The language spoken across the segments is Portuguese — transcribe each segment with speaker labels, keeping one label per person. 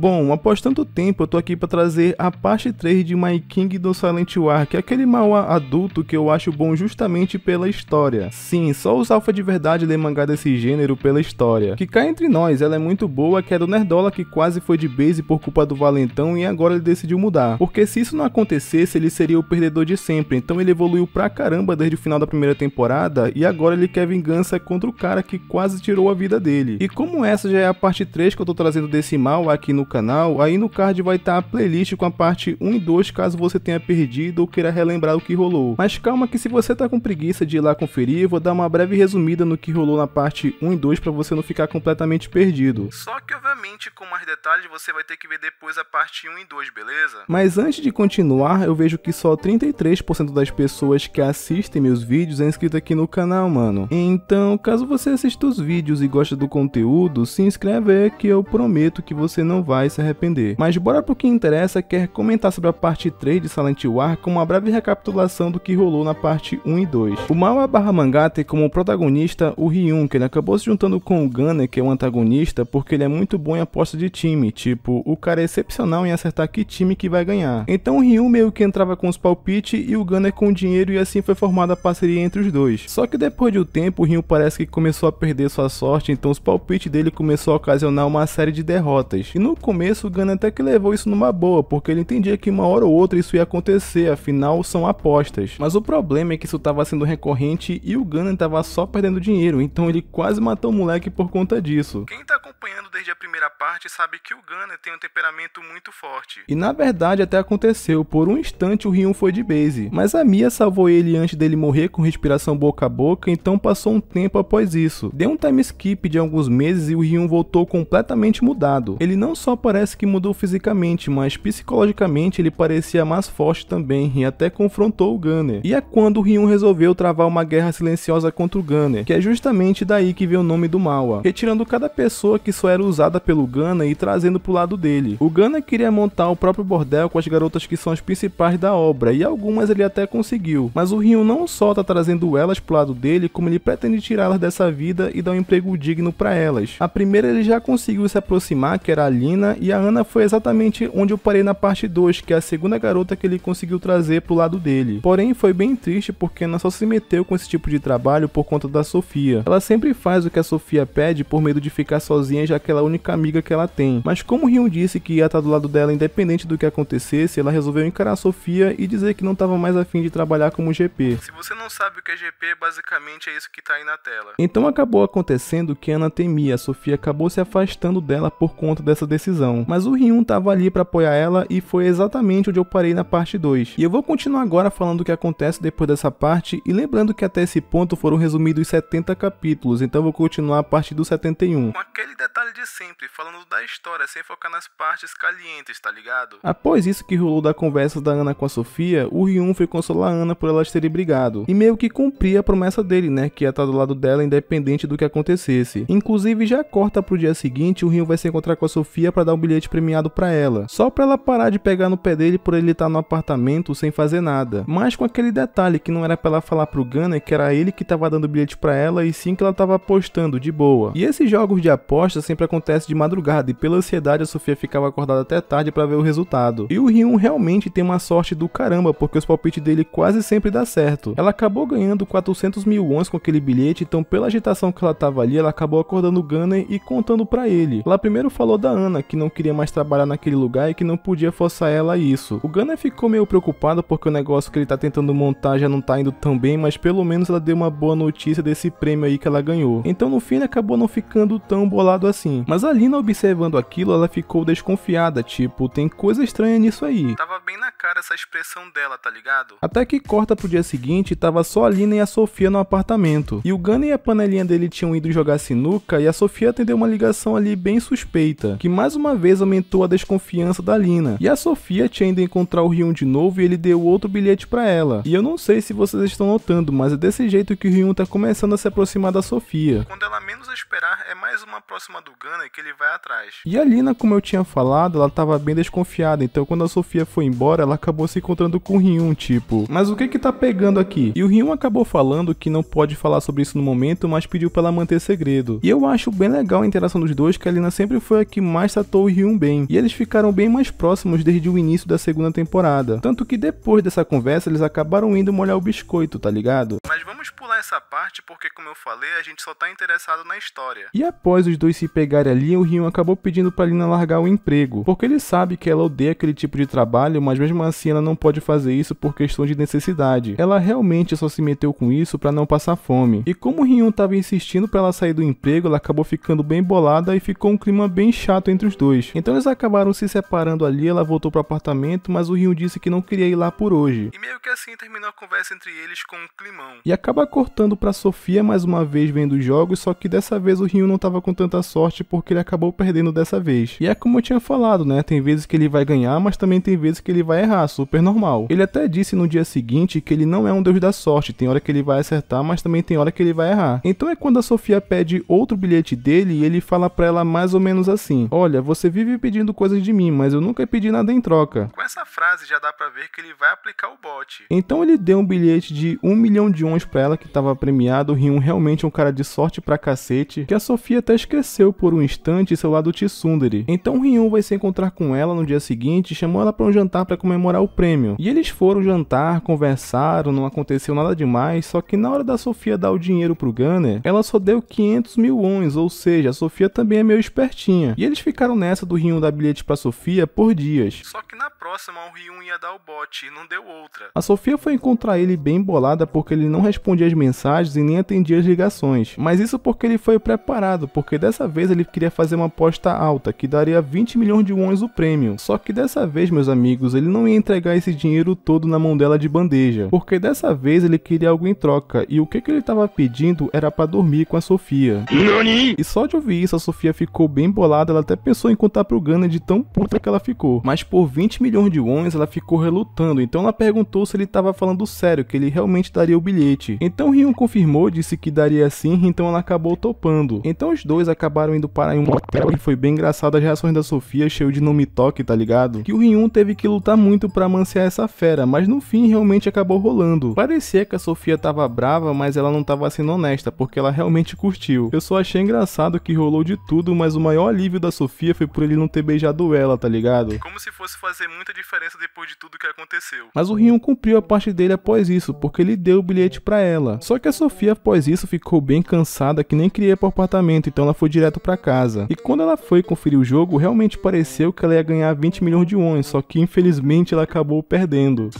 Speaker 1: Bom, após tanto tempo eu tô aqui para trazer a parte 3 de My do Silent War, que é aquele mal adulto que eu acho bom justamente pela história. Sim, só os alfa de verdade lê mangá desse gênero pela história. Que cá entre nós, ela é muito boa, que é do Nerdola que quase foi de base por culpa do Valentão e agora ele decidiu mudar. Porque se isso não acontecesse, ele seria o perdedor de sempre, então ele evoluiu pra caramba desde o final da primeira temporada e agora ele quer vingança contra o cara que quase tirou a vida dele. E como essa já é a parte 3 que eu tô trazendo desse mal aqui no canal, aí no card vai estar tá a playlist com a parte 1 e 2 caso você tenha perdido ou queira relembrar o que rolou. Mas calma que se você tá com preguiça de ir lá conferir, vou dar uma breve resumida no que rolou na parte 1 e 2 para você não ficar completamente perdido. Só que obviamente com mais detalhes você vai ter que ver depois a parte 1 e 2, beleza? Mas antes de continuar, eu vejo que só 33% das pessoas que assistem meus vídeos é inscrito aqui no canal, mano. Então, caso você assista os vídeos e gosta do conteúdo, se inscreve aí que eu prometo que você não vai vai se arrepender. Mas bora pro que interessa, quer comentar sobre a parte 3 de Silent War com uma breve recapitulação do que rolou na parte 1 e 2. O Mawa barra mangá tem como protagonista o Ryun, que ele acabou se juntando com o Gunner, que é um antagonista, porque ele é muito bom em aposta de time, tipo, o cara é excepcional em acertar que time que vai ganhar. Então o Ryun meio que entrava com os palpites e o Gunner com o dinheiro e assim foi formada a parceria entre os dois. Só que depois de um tempo, o Ryun parece que começou a perder sua sorte, então os palpites dele começou a ocasionar uma série de derrotas. E no começo, o Gunn até que levou isso numa boa, porque ele entendia que uma hora ou outra isso ia acontecer, afinal são apostas. Mas o problema é que isso estava sendo recorrente e o Gunn estava só perdendo dinheiro, então ele quase matou o moleque por conta disso. Quem tá acompanhando desde a primeira
Speaker 2: parte sabe que o Gunn tem um temperamento muito forte.
Speaker 1: E na verdade até aconteceu, por um instante o Rion foi de base, mas a Mia salvou ele antes dele morrer com respiração boca a boca, então passou um tempo após isso. Deu um time skip de alguns meses e o Rion voltou completamente mudado. Ele não só parece que mudou fisicamente, mas psicologicamente ele parecia mais forte também e até confrontou o Gunner. E é quando o Ryun resolveu travar uma guerra silenciosa contra o Gunner, que é justamente daí que vem o nome do Mawa, retirando cada pessoa que só era usada pelo Gunner e trazendo pro lado dele. O Gunner queria montar o próprio bordel com as garotas que são as principais da obra, e algumas ele até conseguiu, mas o Ryun não só tá trazendo elas pro lado dele, como ele pretende tirá-las dessa vida e dar um emprego digno para elas. A primeira ele já conseguiu se aproximar, que era a Lina, e a Ana foi exatamente onde eu parei na parte 2, que é a segunda garota que ele conseguiu trazer pro lado dele. Porém, foi bem triste porque Ana só se meteu com esse tipo de trabalho por conta da Sofia. Ela sempre faz o que a Sofia pede por medo de ficar sozinha, já que ela é a única amiga que ela tem. Mas como Rion disse que ia estar do lado dela independente do que acontecesse, ela resolveu encarar a Sofia e dizer que não estava mais afim de trabalhar como GP. Se você não
Speaker 2: sabe o que é GP, basicamente é isso que tá aí na
Speaker 1: tela. Então acabou acontecendo que Ana temia, a Sofia acabou se afastando dela por conta dessa decisão decisão, mas o Ryun tava ali para apoiar ela e foi exatamente onde eu parei na parte 2. E eu vou continuar agora falando o que acontece depois dessa parte e lembrando que até esse ponto foram resumidos 70 capítulos, então vou continuar a parte do 71. Com aquele detalhe de sempre, falando da
Speaker 2: história sem focar nas partes calientes, tá ligado? Após
Speaker 1: isso que rolou da conversa da Ana com a Sofia, o Ryun foi consolar a Ana por elas terem brigado e meio que cumprir a promessa dele, né, que ia estar tá do lado dela independente do que acontecesse. Inclusive já corta pro dia seguinte, o Ryun vai se encontrar com a Sofia para dar um bilhete premiado para ela, só para ela parar de pegar no pé dele por ele estar tá no apartamento sem fazer nada. Mas com aquele detalhe que não era para ela falar pro Gunner que era ele que estava dando o bilhete para ela e sim que ela estava apostando de boa. E esses jogos de aposta sempre acontecem de madrugada e pela ansiedade a Sofia ficava acordada até tarde para ver o resultado. E o Ryun realmente tem uma sorte do caramba porque os palpites dele quase sempre dá certo. Ela acabou ganhando 400 mil wons com aquele bilhete, então pela agitação que ela tava ali, ela acabou acordando o Gunner e contando para ele. Ela primeiro falou da Ana, que não queria mais trabalhar naquele lugar e que não podia forçar ela a isso. O Gunner ficou meio preocupado porque o negócio que ele tá tentando montar já não tá indo tão bem, mas pelo menos ela deu uma boa notícia desse prêmio aí que ela ganhou. Então no fim ele acabou não ficando tão bolado assim. Mas a Lina observando aquilo, ela ficou desconfiada, tipo, tem coisa estranha nisso aí. Tava bem na cara essa expressão dela, tá ligado? Até que corta pro dia seguinte, tava só a Lina e a Sofia no apartamento. E o Gunner e a panelinha dele tinham ido jogar sinuca e a Sofia atendeu uma ligação ali bem suspeita, que mais uma vez aumentou a desconfiança da Lina. E a Sofia tinha ido encontrar o Ryun de novo e ele deu outro bilhete para ela. E eu não sei se vocês estão notando, mas é desse jeito que o Ryun tá começando a se aproximar da Sofia.
Speaker 2: Quando ela menos a esperar é mais uma próxima do Gana que ele vai
Speaker 1: atrás. E a Lina, como eu tinha falado, ela tava bem desconfiada, então quando a Sofia foi embora, ela acabou se encontrando com o Ryun, tipo, mas o que que tá pegando aqui? E o Ryun acabou falando que não pode falar sobre isso no momento, mas pediu pra ela manter segredo. E eu acho bem legal a interação dos dois, que a Lina sempre foi a que mais tratou o Ryun bem, e eles ficaram bem mais próximos desde o início da segunda temporada. Tanto que depois dessa conversa, eles acabaram indo molhar o biscoito, tá ligado?
Speaker 2: Mas vamos pular essa parte, porque, como eu falei, a gente só tá interessado na história.
Speaker 1: E após os dois se pegarem ali, o Rion acabou pedindo pra Lina largar o emprego, porque ele sabe que ela odeia aquele tipo de trabalho, mas mesmo assim ela não pode fazer isso por questão de necessidade. Ela realmente só se meteu com isso para não passar fome. E como o Rion tava insistindo para ela sair do emprego, ela acabou ficando bem bolada e ficou um clima bem chato entre os dois. Então eles acabaram se separando ali, ela voltou pro apartamento, mas o Rion disse que não queria ir lá por hoje. E meio que assim terminou a conversa entre eles com um climão. E acaba cortando pra a Sofia mais uma vez vendo os jogos, só que dessa vez o Rio não estava com tanta sorte porque ele acabou perdendo dessa vez. E é como eu tinha falado, né? Tem vezes que ele vai ganhar, mas também tem vezes que ele vai errar, super normal. Ele até disse no dia seguinte que ele não é um deus da sorte, tem hora que ele vai acertar, mas também tem hora que ele vai errar. Então é quando a Sofia pede outro bilhete dele e ele fala para ela mais ou menos assim: "Olha, você vive pedindo coisas de mim, mas eu nunca pedi nada em troca". Com
Speaker 2: essa frase já dá para ver que
Speaker 1: ele vai aplicar o bote. Então ele deu um bilhete de um milhão de ons para ela que estava premiada premiado, Ryun realmente é um cara de sorte pra cacete, que a Sofia até esqueceu por um instante seu lado tsundere. Então Ryun vai se encontrar com ela no dia seguinte e chamou ela para um jantar para comemorar o prêmio. E eles foram jantar, conversaram, não aconteceu nada demais, só que na hora da Sofia dar o dinheiro pro Gunner, ela só deu 500 mil wons, ou seja, a Sofia também é meio espertinha. E eles ficaram nessa do Ryun dar bilhete pra Sofia por dias. Só
Speaker 2: que na próxima o Ryun ia dar o bote e não deu
Speaker 1: outra. A Sofia foi encontrar ele bem bolada porque ele não respondia as mensagens mensagens e nem atendia as ligações. Mas isso porque ele foi preparado, porque dessa vez ele queria fazer uma aposta alta, que daria 20 milhões de wons o prêmio. Só que dessa vez, meus amigos, ele não ia entregar esse dinheiro todo na mão dela de bandeja, porque dessa vez ele queria algo em troca, e o que, que ele estava pedindo era para dormir com a Sofia. Nani? E só de ouvir isso, a Sofia ficou bem bolada, ela até pensou em contar pro Gana de tão puta que ela ficou. Mas por 20 milhões de wons, ela ficou relutando, então ela perguntou se ele estava falando sério, que ele realmente daria o bilhete. Então Rion confirmou confirmou, disse que daria sim, então ela acabou topando. Então os dois acabaram indo para um hotel e foi bem engraçado as reações da Sofia, cheio de nome toque, tá ligado? Que o Ryun teve que lutar muito para manciar essa fera, mas no fim realmente acabou rolando. Parecia que a Sofia tava brava, mas ela não tava sendo honesta, porque ela realmente curtiu. Eu só achei engraçado que rolou de tudo, mas o maior alívio da Sofia foi por ele não ter beijado ela, tá ligado?
Speaker 2: Como se fosse fazer muita diferença depois de tudo que aconteceu.
Speaker 1: Mas o Ryun cumpriu a parte dele após isso, porque ele deu o bilhete para ela. Só que a Sofia Sofia, após isso, ficou bem cansada que nem queria ir pro apartamento, então ela foi direto para casa. E quando ela foi conferir o jogo, realmente pareceu que ela ia ganhar 20 milhões de wons, só que infelizmente ela acabou perdendo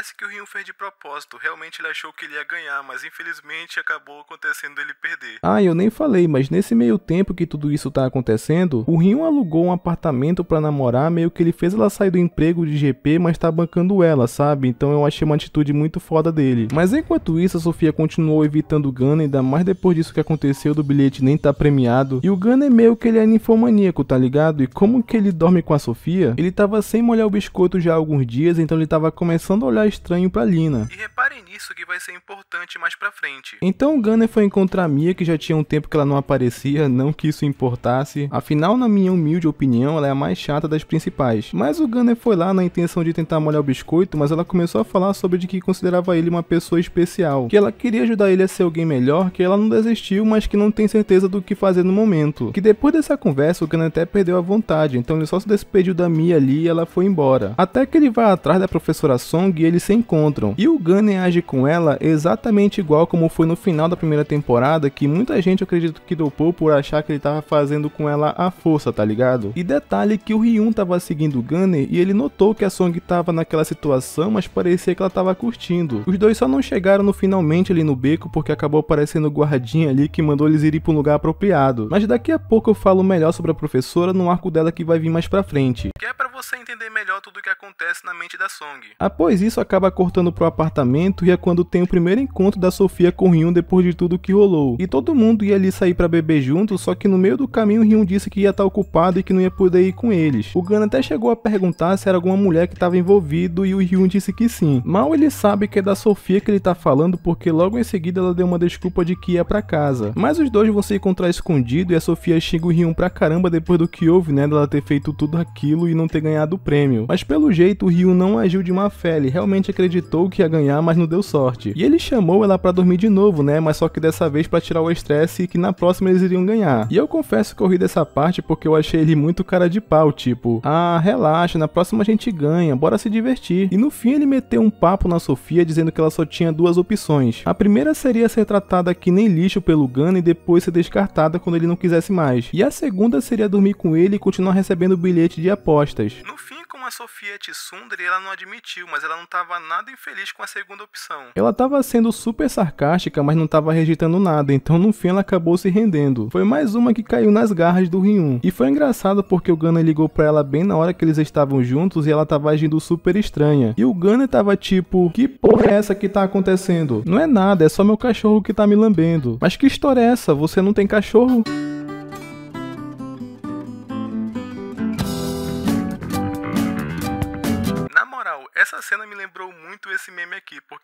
Speaker 2: parece que o Rio fez de propósito. Realmente ele achou que ele ia ganhar, mas infelizmente acabou acontecendo ele
Speaker 1: perder. Ah, eu nem falei, mas nesse meio tempo que tudo isso tá acontecendo, o Rio alugou um apartamento para namorar, meio que ele fez ela sair do emprego de GP, mas tá bancando ela, sabe? Então eu achei uma atitude muito foda dele. Mas enquanto isso, a Sofia continuou evitando o Gunner, ainda mais depois disso que aconteceu do bilhete nem tá premiado. E o Gunner meio que ele é ninfomaníaco, tá ligado? E como que ele dorme com a Sofia? Ele tava sem molhar o biscoito já há alguns dias, então ele tava começando a olhar estranho para Lina. E reparem nisso que vai ser importante mais pra frente. Então Gunner foi encontrar Mia, que já tinha um tempo que ela não aparecia, não que isso importasse. Afinal, na minha humilde opinião, ela é a mais chata das principais. Mas o Gunner foi lá na intenção de tentar molhar o biscoito, mas ela começou a falar sobre de que considerava ele uma pessoa especial, que ela queria ajudar ele a ser alguém melhor, que ela não desistiu, mas que não tem certeza do que fazer no momento. Que depois dessa conversa, o Gunner até perdeu a vontade, então ele só se despediu da Mia ali e ela foi embora. Até que ele vai atrás da professora Song e ele eles se encontram. E o Gunner age com ela exatamente igual como foi no final da primeira temporada, que muita gente acredita que dopou por achar que ele tava fazendo com ela a força, tá ligado? E detalhe que o Ryun tava seguindo o Gunner e ele notou que a Song tava naquela situação, mas parecia que ela tava curtindo. Os dois só não chegaram no finalmente ali no beco porque acabou aparecendo o guardinha ali que mandou eles irem para um lugar apropriado. Mas daqui a pouco eu falo melhor sobre a professora no arco dela que vai vir mais pra frente. Que é pra você entender melhor tudo o que acontece na mente da Song. Após isso, acaba cortando pro apartamento e é quando tem o primeiro encontro da Sofia com Ryun depois de tudo que rolou. E todo mundo ia ali sair para beber junto, só que no meio do caminho Ryun disse que ia estar tá ocupado e que não ia poder ir com eles. O Gun até chegou a perguntar se era alguma mulher que estava envolvido e o Ryun disse que sim. Mal ele sabe que é da Sofia que ele tá falando porque logo em seguida ela deu uma desculpa de que ia para casa. Mas os dois vão se encontrar escondido e a Sofia xinga o Ryun pra caramba depois do que houve, né, dela ter feito tudo aquilo e não ter ganhado o prêmio. Mas pelo jeito o Ryun não agiu de má fé, ele realmente realmente acreditou que ia ganhar, mas não deu sorte. E ele chamou ela para dormir de novo, né? Mas só que dessa vez para tirar o estresse que na próxima eles iriam ganhar. E eu confesso que eu ri dessa parte porque eu achei ele muito cara de pau, tipo, ah, relaxa, na próxima a gente ganha, bora se divertir. E no fim ele meteu um papo na Sofia dizendo que ela só tinha duas opções. A primeira seria ser tratada que nem lixo pelo Gun e depois ser descartada quando ele não quisesse mais. E a segunda seria dormir com ele e continuar recebendo bilhete de apostas. No fim com a Sofia Tsundere ela não admitiu, mas ela não estava nada infeliz com a segunda opção. Ela estava sendo super sarcástica, mas não estava rejeitando nada, então no fim ela acabou se rendendo. Foi mais uma que caiu nas garras do Ryun. E foi engraçado porque o Gana ligou para ela bem na hora que eles estavam juntos e ela estava agindo super estranha. E o Gana estava tipo, que porra é essa que tá acontecendo? Não é nada, é só meu cachorro que tá me lambendo. Mas que história é essa? Você não tem cachorro?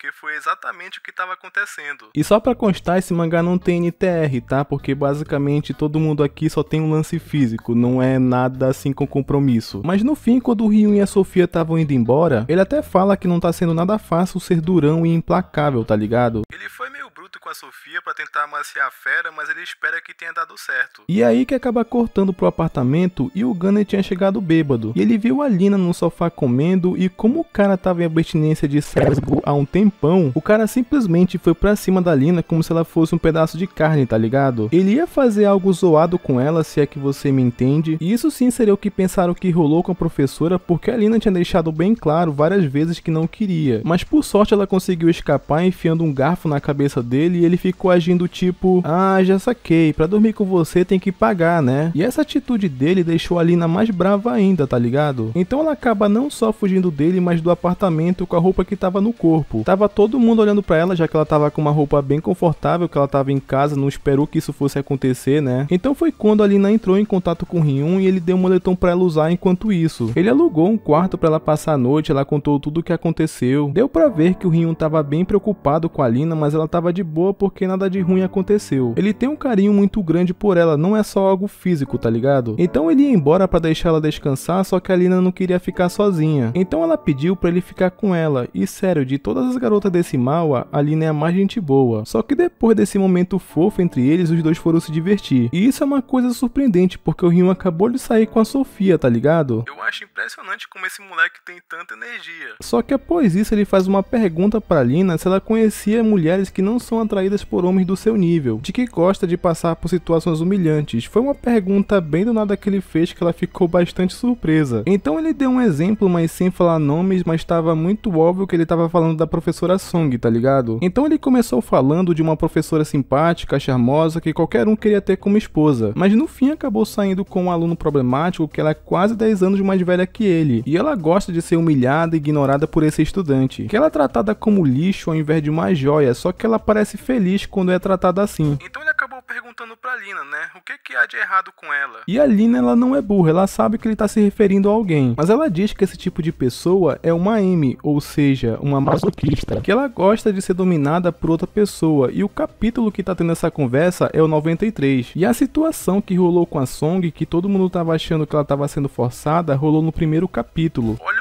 Speaker 1: porque foi exatamente o que estava acontecendo. E só para constar, esse mangá não tem NTR, tá? Porque basicamente todo mundo aqui só tem um lance físico, não é nada assim com compromisso. Mas no fim, quando o Ryun e a Sofia estavam indo embora, ele até fala que não tá sendo nada fácil ser durão e implacável, tá ligado? Ele foi com a Sofia para tentar amaciar a fera, mas ele espera que tenha dado certo. E aí que acaba cortando pro apartamento e o Gunner tinha chegado bêbado. E ele viu a Lina no sofá comendo e como o cara tava em abstinência de cérebro há um tempão, o cara simplesmente foi pra cima da Lina como se ela fosse um pedaço de carne, tá ligado? Ele ia fazer algo zoado com ela, se é que você me entende. E isso sim seria o que pensaram que rolou com a professora, porque a Lina tinha deixado bem claro várias vezes que não queria. Mas por sorte ela conseguiu escapar enfiando um garfo na cabeça dele ele e ele ficou agindo tipo: Ah, já saquei, pra dormir com você tem que pagar, né? E essa atitude dele deixou a Lina mais brava ainda, tá ligado? Então ela acaba não só fugindo dele, mas do apartamento com a roupa que tava no corpo. Tava todo mundo olhando para ela, já que ela tava com uma roupa bem confortável, que ela tava em casa, não esperou que isso fosse acontecer, né? Então foi quando a Lina entrou em contato com o Ryun e ele deu um moletom para ela usar enquanto isso. Ele alugou um quarto para ela passar a noite, ela contou tudo o que aconteceu. Deu para ver que o Ryun tava bem preocupado com a Lina, mas ela tava de boa porque nada de ruim aconteceu. Ele tem um carinho muito grande por ela, não é só algo físico, tá ligado? Então ele ia embora para deixar ela descansar, só que a Lina não queria ficar sozinha. Então ela pediu para ele ficar com ela. E sério, de todas as garotas desse Mawa, a Lina é a mais gente boa. Só que depois desse momento fofo entre eles, os dois foram se divertir. E isso é uma coisa surpreendente, porque o Ryu acabou de sair com a Sofia, tá ligado? Eu
Speaker 2: acho impressionante como esse moleque tem tanta
Speaker 1: energia. Só que após isso, ele faz uma pergunta pra Lina se ela conhecia mulheres que não são são atraídas por homens do seu nível, de que gosta de passar por situações humilhantes. Foi uma pergunta bem do nada que ele fez que ela ficou bastante surpresa. Então ele deu um exemplo, mas sem falar nomes, mas estava muito óbvio que ele estava falando da professora Song, tá ligado? Então ele começou falando de uma professora simpática, charmosa, que qualquer um queria ter como esposa, mas no fim acabou saindo com um aluno problemático que ela é quase 10 anos mais velha que ele, e ela gosta de ser humilhada e ignorada por esse estudante, que ela é tratada como lixo ao invés de uma joia, só que ela parece parece feliz quando é tratado assim. Então ele acabou perguntando pra Lina, né? O que, que há de errado com ela? E a Lina, ela não é burra, ela sabe que ele tá se referindo a alguém. Mas ela diz que esse tipo de pessoa é uma M, ou seja, uma masoquista. Que ela gosta de ser dominada por outra pessoa. E o capítulo que tá tendo essa conversa é o 93. E a situação que rolou com a Song, que todo mundo tava achando que ela tava sendo forçada, rolou no primeiro capítulo. Olha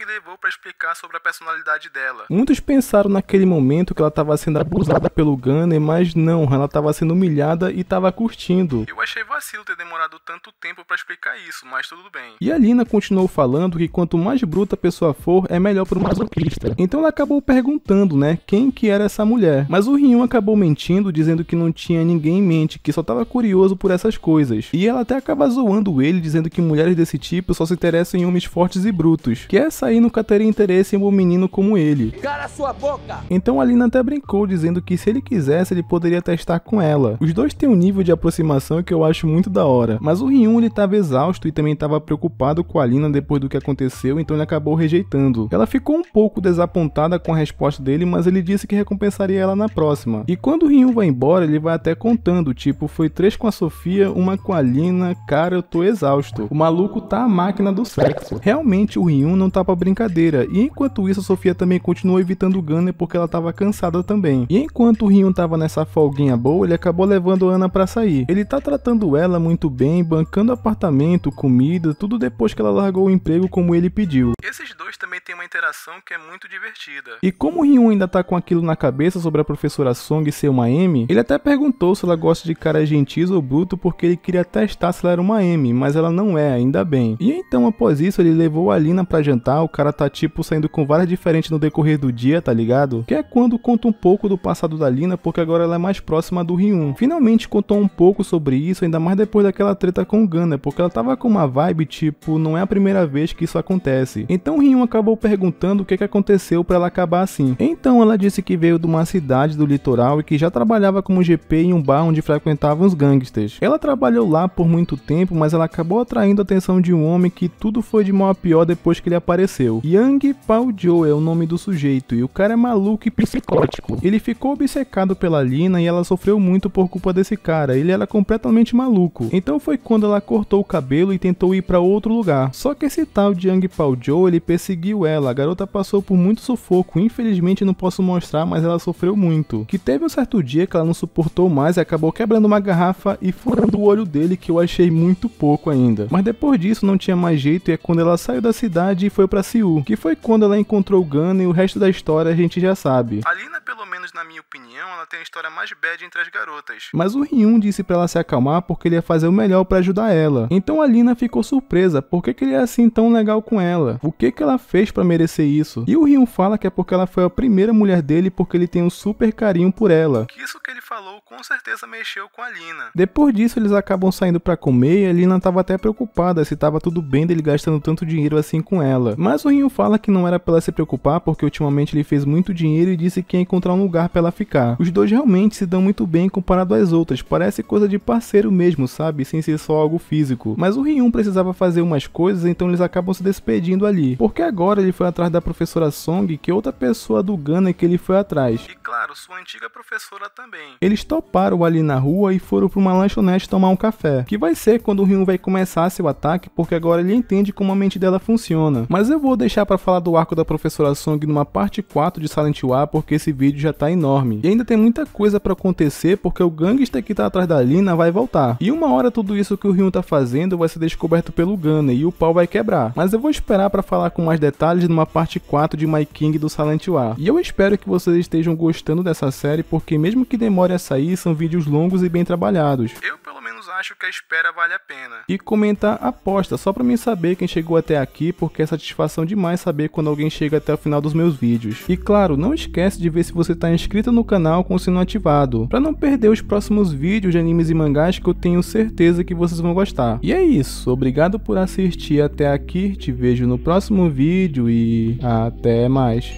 Speaker 1: que levou para explicar sobre a personalidade dela. Muitos pensaram naquele momento que ela estava sendo abusada pelo Gunner, mas não, ela estava sendo humilhada e estava curtindo. Eu
Speaker 2: achei vacilo ter demorado tanto tempo para explicar isso, mas tudo bem.
Speaker 1: E a Lina continuou falando que quanto mais bruta a pessoa for, é melhor para o masoquista. Então ela acabou perguntando, né, quem que era essa mulher. Mas o Ryun acabou mentindo, dizendo que não tinha ninguém em mente, que só estava curioso por essas coisas. E ela até acaba zoando ele, dizendo que mulheres desse tipo só se interessam em homens fortes e brutos. Que essa e nunca teria interesse em um menino como ele. Cara sua boca! Então a Lina até brincou, dizendo que se ele quisesse, ele poderia testar com ela. Os dois têm um nível de aproximação que eu acho muito da hora, mas o Ryun ele tava exausto e também estava preocupado com a Lina depois do que aconteceu, então ele acabou rejeitando. Ela ficou um pouco desapontada com a resposta dele, mas ele disse que recompensaria ela na próxima. E quando o Ryun vai embora, ele vai até contando, tipo, foi três com a Sofia, uma com a Lina, cara, eu tô exausto. O maluco tá a máquina do sexo. Realmente o Ryun não tá pra brincadeira, e enquanto isso a Sofia também continuou evitando o Gunner porque ela estava cansada também. E enquanto o Rion estava nessa folguinha boa, ele acabou levando a Ana para sair. Ele tá tratando ela muito bem, bancando apartamento, comida, tudo depois que ela largou o emprego como ele pediu. Esses
Speaker 2: dois também têm uma interação que é muito
Speaker 1: divertida. E como o Rion ainda tá com aquilo na cabeça sobre a professora Song ser uma M, ele até perguntou se ela gosta de cara gentis ou bruto porque ele queria testar se ela era uma M, mas ela não é, ainda bem. E então após isso ele levou a Lina para jantar, cara tá tipo saindo com várias diferentes no decorrer do dia, tá ligado? Que é quando conta um pouco do passado da Lina, porque agora ela é mais próxima do Ryun. Finalmente contou um pouco sobre isso, ainda mais depois daquela treta com o Gunner, né? porque ela tava com uma vibe tipo, não é a primeira vez que isso acontece. Então Ryun acabou perguntando o que que aconteceu para ela acabar assim. Então ela disse que veio de uma cidade do litoral e que já trabalhava como GP em um bar onde frequentavam os gangsters. Ela trabalhou lá por muito tempo, mas ela acabou atraindo a atenção de um homem que tudo foi de mal a pior depois que ele apareceu aconteceu. Yang Pao Jo é o nome do sujeito e o cara é maluco e psicótico. Ele ficou obcecado pela Lina e ela sofreu muito por culpa desse cara. Ele era completamente maluco. Então foi quando ela cortou o cabelo e tentou ir para outro lugar. Só que esse tal de Yang Pao Jo, ele perseguiu ela. A garota passou por muito sufoco. Infelizmente não posso mostrar, mas ela sofreu muito. Que teve um certo dia que ela não suportou mais e acabou quebrando uma garrafa e furando o olho dele, que eu achei muito pouco ainda. Mas depois disso não tinha mais jeito e é quando ela saiu da cidade e foi para que foi quando ela encontrou o Gunn e o resto da história a gente já sabe. A
Speaker 2: Lina, pelo menos na minha opinião, ela tem a história mais bad entre as
Speaker 1: garotas. Mas o Ryun disse para ela se acalmar porque ele ia fazer o melhor para ajudar ela. Então a Lina ficou surpresa, por que, que ele é assim tão legal com ela? O que que ela fez para merecer isso? E o Ryun fala que é porque ela foi a primeira mulher dele porque ele tem um super carinho por ela. Isso que ele
Speaker 2: falou com certeza mexeu com a
Speaker 1: Lina. Depois disso eles acabam saindo para comer e a Lina tava até preocupada se tava tudo bem dele gastando tanto dinheiro assim com ela. Mas mas o Rinho fala que não era pra ela se preocupar porque ultimamente ele fez muito dinheiro e disse que ia encontrar um lugar para ela ficar. Os dois realmente se dão muito bem comparado às outras, parece coisa de parceiro mesmo, sabe? Sem ser só algo físico. Mas o Ryun precisava fazer umas coisas, então eles acabam se despedindo ali. Porque agora ele foi atrás da professora Song, que é outra pessoa do Gana que ele foi atrás. E claro, sua antiga professora também. Eles toparam ali na rua e foram para uma lanchonete tomar um café. Que vai ser quando o Ryun vai começar seu ataque, porque agora ele entende como a mente dela funciona. Mas eu eu vou deixar para falar do arco da professora Song numa parte 4 de Silent War, porque esse vídeo já tá enorme. E ainda tem muita coisa para acontecer, porque o gangster que tá atrás da Lina vai voltar. E uma hora tudo isso que o Ryun tá fazendo vai ser descoberto pelo Gunner e o pau vai quebrar. Mas eu vou esperar para falar com mais detalhes numa parte 4 de My King do Silent War. E eu espero que vocês estejam gostando dessa série, porque mesmo que demore a sair, são vídeos longos e bem trabalhados.
Speaker 2: Eu menos acho que a espera vale a
Speaker 1: pena. E comenta aposta, só para mim saber quem chegou até aqui, porque é satisfação demais saber quando alguém chega até o final dos meus vídeos. E claro, não esquece de ver se você está inscrito no canal com o sino ativado, para não perder os próximos vídeos de animes e mangás que eu tenho certeza que vocês vão gostar. E é isso, obrigado por assistir até aqui, te vejo no próximo vídeo e até mais.